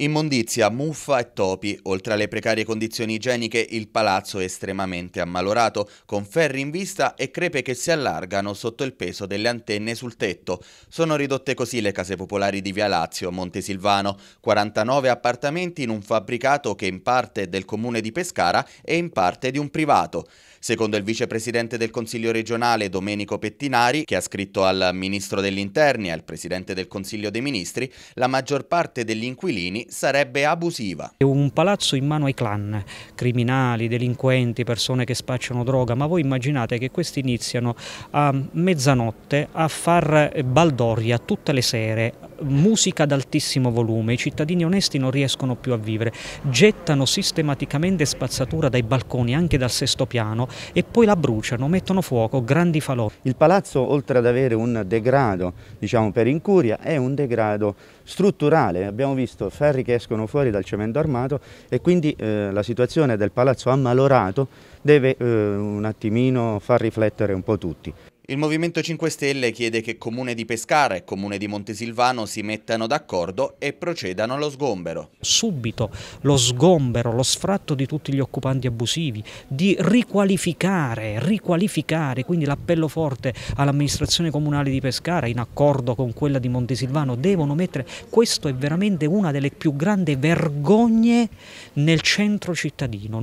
Immondizia, muffa e topi. Oltre alle precarie condizioni igieniche, il palazzo è estremamente ammalorato, con ferri in vista e crepe che si allargano sotto il peso delle antenne sul tetto. Sono ridotte così le case popolari di Via Lazio, Montesilvano, 49 appartamenti in un fabbricato che in parte è del comune di Pescara e in parte di un privato. Secondo il vicepresidente del Consiglio regionale Domenico Pettinari, che ha scritto al ministro degli interni e al presidente del Consiglio dei Ministri, la maggior parte degli inquilini sarebbe abusiva. È un palazzo in mano ai clan, criminali, delinquenti, persone che spacciano droga, ma voi immaginate che questi iniziano a mezzanotte a far baldoria tutte le sere, musica ad altissimo volume, i cittadini onesti non riescono più a vivere, gettano sistematicamente spazzatura dai balconi, anche dal sesto piano, e poi la bruciano, mettono fuoco, grandi falò. Il palazzo, oltre ad avere un degrado diciamo, per incuria, è un degrado strutturale, abbiamo visto ferri che escono fuori dal cemento armato e quindi eh, la situazione del palazzo ammalorato deve eh, un attimino far riflettere un po' tutti. Il Movimento 5 Stelle chiede che Comune di Pescara e Comune di Montesilvano si mettano d'accordo e procedano allo sgombero. Subito lo sgombero, lo sfratto di tutti gli occupanti abusivi, di riqualificare, riqualificare, quindi l'appello forte all'amministrazione comunale di Pescara in accordo con quella di Montesilvano devono mettere, questo è veramente una delle più grandi vergogne nel centro cittadino.